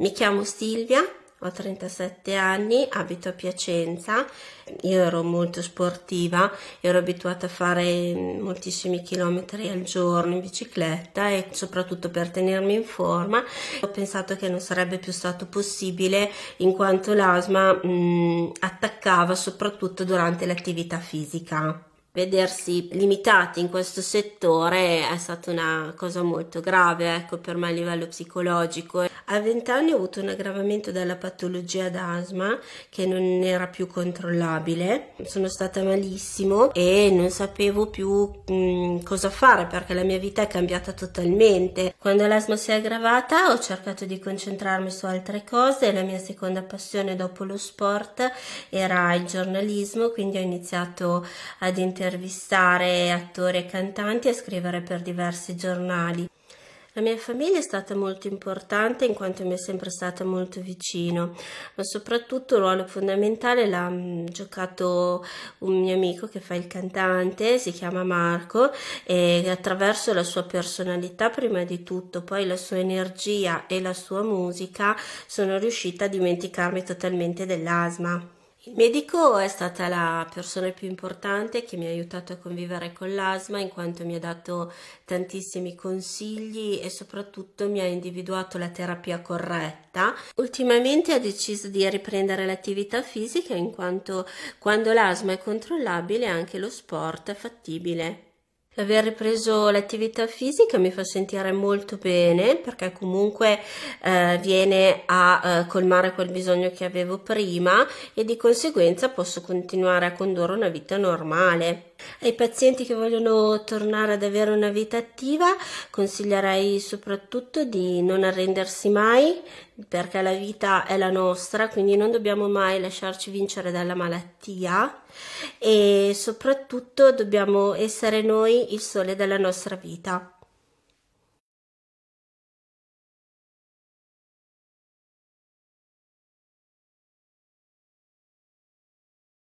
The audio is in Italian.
Mi chiamo Silvia, ho 37 anni, abito a Piacenza, io ero molto sportiva, ero abituata a fare moltissimi chilometri al giorno in bicicletta e soprattutto per tenermi in forma ho pensato che non sarebbe più stato possibile in quanto l'asma mm, attaccava soprattutto durante l'attività fisica vedersi limitati in questo settore è stata una cosa molto grave, ecco, per me a livello psicologico. A 20 anni ho avuto un aggravamento della patologia d'asma che non era più controllabile, sono stata malissimo e non sapevo più mh, mm, cosa fare perché la mia vita è cambiata totalmente. Quando l'asma si è aggravata ho cercato di concentrarmi su altre cose, la mia seconda passione dopo lo sport era il giornalismo, quindi ho iniziato ad entrare intervistare attori e cantanti e scrivere per diversi giornali. La mia famiglia è stata molto importante in quanto mi è sempre stata molto vicino, ma soprattutto il ruolo fondamentale l'ha mm, giocato un mio amico che fa il cantante, si chiama Marco, e attraverso la sua personalità prima di tutto, poi la sua energia e la sua musica sono riuscita a dimenticarmi totalmente dell'asma. Il medico è stata la persona più importante che mi ha aiutato a convivere con l'asma in quanto mi ha dato tantissimi consigli e soprattutto mi ha individuato la terapia corretta. Ultimamente ha deciso di riprendere l'attività fisica in quanto quando l'asma è controllabile anche lo sport è fattibile. Aver ripreso l'attività fisica mi fa sentire molto bene perché comunque eh, viene a eh, colmare quel bisogno che avevo prima e di conseguenza posso continuare a condurre una vita normale. Ai pazienti che vogliono tornare ad avere una vita attiva consiglierei soprattutto di non arrendersi mai perché la vita è la nostra, quindi non dobbiamo mai lasciarci vincere dalla malattia e soprattutto dobbiamo essere noi il sole della nostra vita.